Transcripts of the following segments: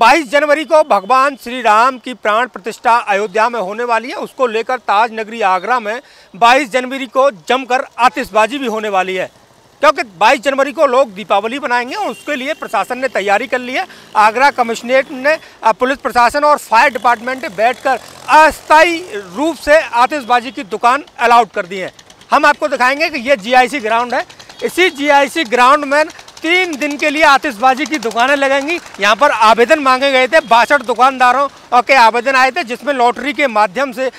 22 जनवरी को भगवान श्री राम की प्राण प्रतिष्ठा अयोध्या में होने वाली है उसको लेकर ताज नगरी आगरा में 22 जनवरी को जमकर आतिशबाजी भी होने वाली है क्योंकि 22 जनवरी को लोग दीपावली बनाएंगे और उसके लिए प्रशासन ने तैयारी कर ली है आगरा कमिश्नरेट ने पुलिस प्रशासन और फायर डिपार्टमेंट बैठकर अस्थायी रूप से आतिशबाजी की दुकान अलाउड कर दी है हम आपको दिखाएंगे कि ये जी ग्राउंड है इसी जी ग्राउंड में तीन दिन के लिए आतिशबाजी की दुकानें लगेंगी यहाँ पर आवेदन मांगे गए थे बासठ दुकानदारों के आवेदन आए थे जिसमें लॉटरी के माध्यम से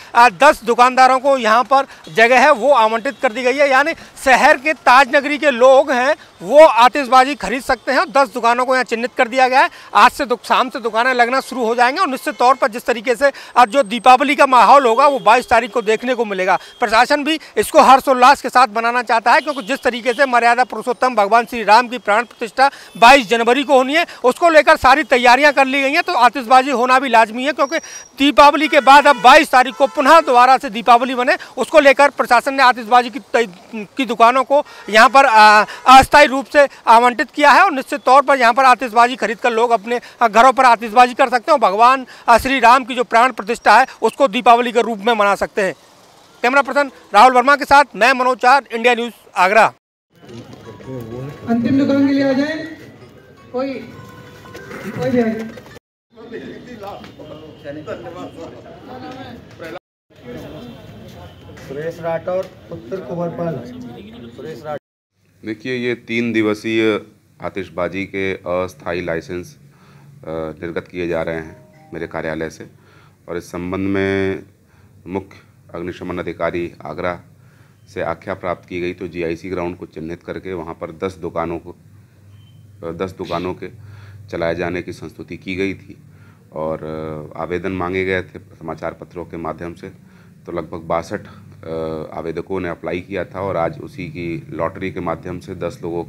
दस दुकानदारों को यहाँ पर जगह है वो आवंटित कर दी गई है यानी शहर के ताजनगरी के लोग हैं वो आतिशबाजी खरीद सकते हैं और दस दुकानों को यहाँ चिन्हित कर दिया गया है आज से शाम से दुकानें लगना शुरू हो जाएंगे और निश्चित तौर पर जिस तरीके से अब जो दीपावली का माहौल होगा वो बाईस तारीख को देखने को मिलेगा प्रशासन भी इसको हर्षोल्लास के साथ बनाना चाहता है क्योंकि जिस तरीके से मर्यादा पुरुषोत्तम भगवान श्री राम की प्राण प्रतिष्ठा 22 जनवरी को होनी है उसको लेकर सारी तैयारियां कर ली गई हैं तो आतिशबाजी होना भी लाजमी है क्योंकि दीपावली के बाद अब 22 तारीख को पुनः दोबारा से दीपावली बने उसको लेकर प्रशासन ने आतिशबाजी की की दुकानों को यहाँ पर अस्थायी रूप से आवंटित किया है और निश्चित तौर पर यहाँ पर आतिशबाजी खरीद कर लोग अपने घरों पर आतिशबाजी कर सकते हैं भगवान श्री राम की जो प्राण प्रतिष्ठा है उसको दीपावली के रूप में मना सकते हैं कैमरा पर्सन राहुल वर्मा के साथ मैं मनोज चार इंडिया न्यूज़ आगरा अंतिम दुकान के लिए आ जाए कोई कोई भी आ जाए देखिए ये तीन दिवसीय आतिशबाजी के अस्थाई लाइसेंस निर्गत किए जा रहे हैं मेरे कार्यालय से और इस संबंध में मुख्य अग्निशमन अधिकारी आगरा से आख्या प्राप्त की गई तो जीआईसी ग्राउंड को चिन्हित करके वहाँ पर दस दुकानों को दस दुकानों के चलाए जाने की संस्तुति की गई थी और आवेदन मांगे गए थे समाचार पत्रों के माध्यम से तो लगभग बासठ आवेदकों ने अप्लाई किया था और आज उसी की लॉटरी के माध्यम से दस लोगों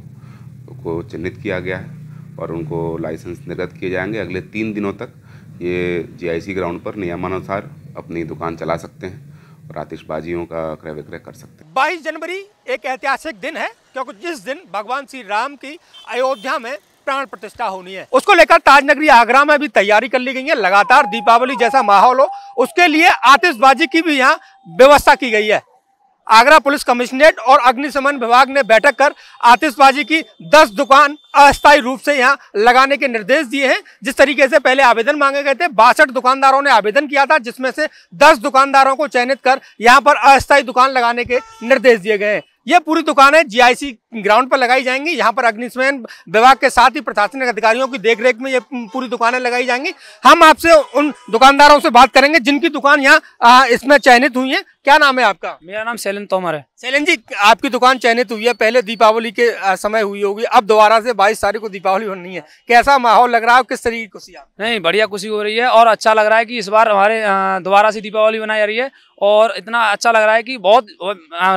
को चिन्हित किया गया है और उनको लाइसेंस निर्गत किए जाएंगे अगले तीन दिनों तक ये जीआईसी ग्राउंड पर नियमानुसार अपनी दुकान चला सकते हैं और आतिशबाजियों का क्रय विक्रय कर सकते हैं बाईस जनवरी एक ऐतिहासिक दिन है क्योंकि जिस दिन भगवान श्री राम की अयोध्या में प्राण प्रतिष्ठा होनी है उसको लेकर ताजनगरी आगरा में भी तैयारी कर ली गई है लगातार दीपावली जैसा माहौल हो उसके लिए आतिशबाजी की भी यहाँ व्यवस्था की गई है आगरा पुलिस कमिश्नरेट और अग्निशमन विभाग ने बैठक कर आतिशबाजी की दस दुकान अस्थायी रूप से यहाँ लगाने के निर्देश दिए हैं जिस तरीके से पहले आवेदन मांगे गए थे बासठ दुकानदारों ने आवेदन किया था जिसमें से दस दुकानदारों को चयनित कर यहाँ पर अस्थायी दुकान लगाने के निर्देश दिए गए हैं ये पूरी दुकानें जीआईसी ग्राउंड पर लगाई जाएंगी यहाँ पर अग्निशमन विभाग के साथ ही प्रशासनिक अधिकारियों की देखरेख में ये पूरी दुकानें लगाई जाएंगी हम आपसे उन दुकानदारों से बात करेंगे जिनकी दुकान यहाँ इसमें चयनित हुई है क्या नाम है आपका मेरा नाम शैलन तोमर है शैलन जी आपकी दुकान चयनित हुई है पहले दीपावली के समय हुई होगी अब दोबारा से बाईस तारीख को दीपावली होनी है कैसा माहौल लग रहा है किस तरीके की खुशी नहीं बढ़िया खुशी हो रही है और अच्छा लग रहा है की इस बार हमारे दोबारा से दीपावली मनाई जा रही है और इतना अच्छा लग रहा है कि बहुत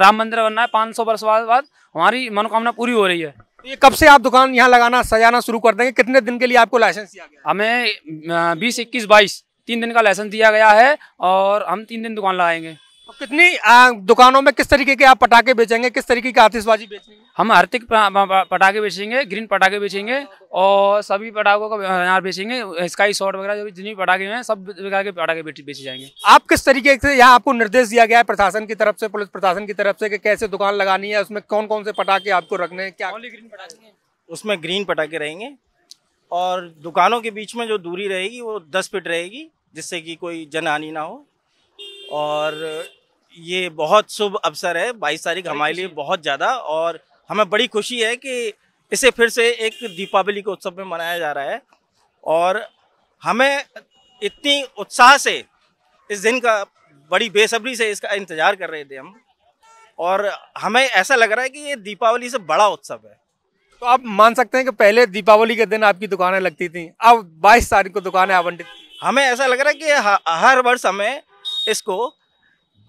राम मंदिर बनना है पाँच सौ वर्ष बाद हमारी मनोकामना पूरी हो रही है तो ये कब से आप दुकान यहाँ लगाना सजाना शुरू कर देंगे कितने दिन के लिए आपको लाइसेंस दिया गया हमें बीस इक्कीस बाईस तीन दिन का लाइसेंस दिया गया है और हम तीन दिन दुकान लगाएंगे तो कितनी आ, दुकानों में किस तरीके के आप पटाखे बेचेंगे किस तरीके की आतिशबाजी बेचेंगे हम आर्थिक पटाखे बेचेंगे ग्रीन पटाखे बेचेंगे और सभी पटाखों का यहाँ बेचेंगे स्काई शॉट वगैरह जो भी जितने भी पटाखे हैं सब प्रकार के पटाखे बेचे जाएंगे आप किस तरीके से यहाँ आपको निर्देश दिया गया है प्रशासन की तरफ से पुलिस प्रशासन की तरफ से कि कैसे दुकान लगानी है उसमें कौन कौन से पटाखे आपको रखने हैं क्या ग्रीन पटाखे उसमें ग्रीन पटाखे रहेंगे और दुकानों के बीच में जो दूरी रहेगी वो दस फीट रहेगी जिससे कि कोई जनहानि ना हो और ये बहुत शुभ अवसर है बाईस तारीख हमारे लिए बहुत ज़्यादा और हमें बड़ी खुशी है कि इसे फिर से एक दीपावली के उत्सव में मनाया जा रहा है और हमें इतनी उत्साह से इस दिन का बड़ी बेसब्री से इसका इंतज़ार कर रहे थे हम और हमें ऐसा लग रहा है कि ये दीपावली से बड़ा उत्सव है तो आप मान सकते हैं कि पहले दीपावली के दिन आपकी दुकानें लगती थी अब 22 तारीख को दुकानें आवंटित हमें ऐसा लग रहा है कि हर वर्ष हमें इसको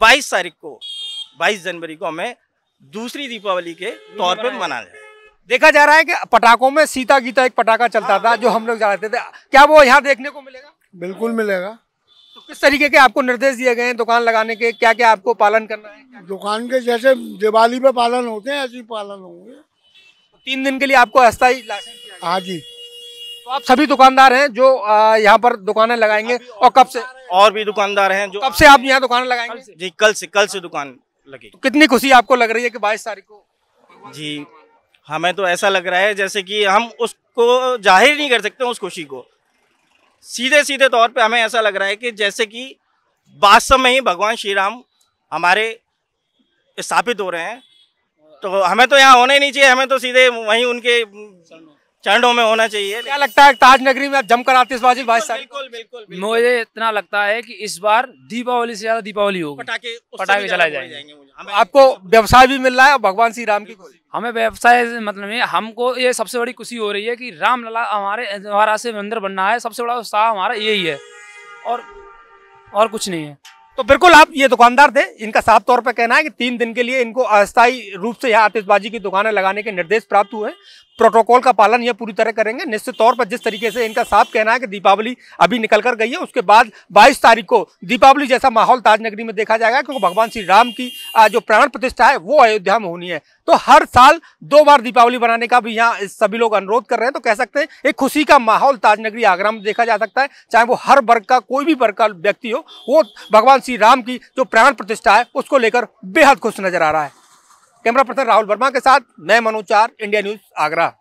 22 तारीख को 22 जनवरी को हमें दूसरी दीपावली के तौर पर मना जाए देखा जा रहा है कि पटाखों में सीता गीता एक पटाखा चलता था जो हम लोग जाते थे क्या वो यहाँ देखने को मिलेगा बिल्कुल मिलेगा तो किस तरीके के आपको निर्देश दिए गए हैं दुकान लगाने के क्या क्या आपको पालन करना है दुकान के जैसे दिवाली पे पालन होते हैं ऐसे ही पालन होंगे तीन दिन के लिए आपको अस्थायी लाइसेंस हाँ जी तो आप सभी दुकानदार हैं जो यहाँ पर दुकानें लगाएंगे और कब से और भी दुकानदार हैं जो कब से आप यहाँ दुकान लगाएंगे जी कल से कल से दुकान लगी तो कितनी खुशी आपको लग रही है कि बाईस तारीख को जी हमें तो ऐसा लग रहा है जैसे कि हम उसको जाहिर नहीं कर सकते उस खुशी को सीधे सीधे तौर पर हमें ऐसा लग रहा है कि जैसे कि वास्तव में ही भगवान श्री राम हमारे स्थापित हो रहे हैं तो हमें तो यहाँ होना ही नहीं चाहिए हमें तो सीधे वहीं उनके चरणों में होना चाहिए क्या लगता है ताज नगरी में आप जमकर आते बाजी भाई साहब बिल्कुल बिल्कुल मुझे इतना लगता है कि इस बार दीपावली से ज्यादा दीपावली होगी पटाखे पटाखे चलाए जाएंगे आपको व्यवसाय भी मिल रहा है भगवान श्री राम की हमें व्यवसाय मतलब हमको ये सबसे बड़ी खुशी हो रही है कि लला हमारे हमारा से मंदिर बनना है सबसे बड़ा उत्साह हमारा यही है और और कुछ नहीं है तो बिल्कुल आप ये दुकानदार थे इनका साफ तौर पर कहना है कि तीन दिन के लिए इनको अस्थायी रूप से यहाँ आतिशबाजी की दुकानें लगाने के निर्देश प्राप्त हुए प्रोटोकॉल का पालन यह पूरी तरह करेंगे निश्चित तौर पर जिस तरीके से इनका साफ कहना है कि दीपावली अभी निकल कर गई है उसके बाद 22 तारीख को दीपावली जैसा माहौल ताजनगरी में देखा जाएगा क्योंकि भगवान श्री राम की जो प्राण प्रतिष्ठा है वो अयोध्या में होनी है तो हर साल दो बार दीपावली बनाने का भी यहाँ सभी लोग अनुरोध कर रहे हैं तो कह सकते हैं एक खुशी का माहौल ताजनगरी आगरा में देखा जा सकता है चाहे वो हर वर्ग का कोई भी वर्ग का व्यक्ति हो वो भगवान श्री राम की जो प्राण प्रतिष्ठा है उसको लेकर बेहद खुश नजर आ रहा है कैमरा पर्सन राहुल वर्मा के साथ मैं मनोचार इंडिया न्यूज आगरा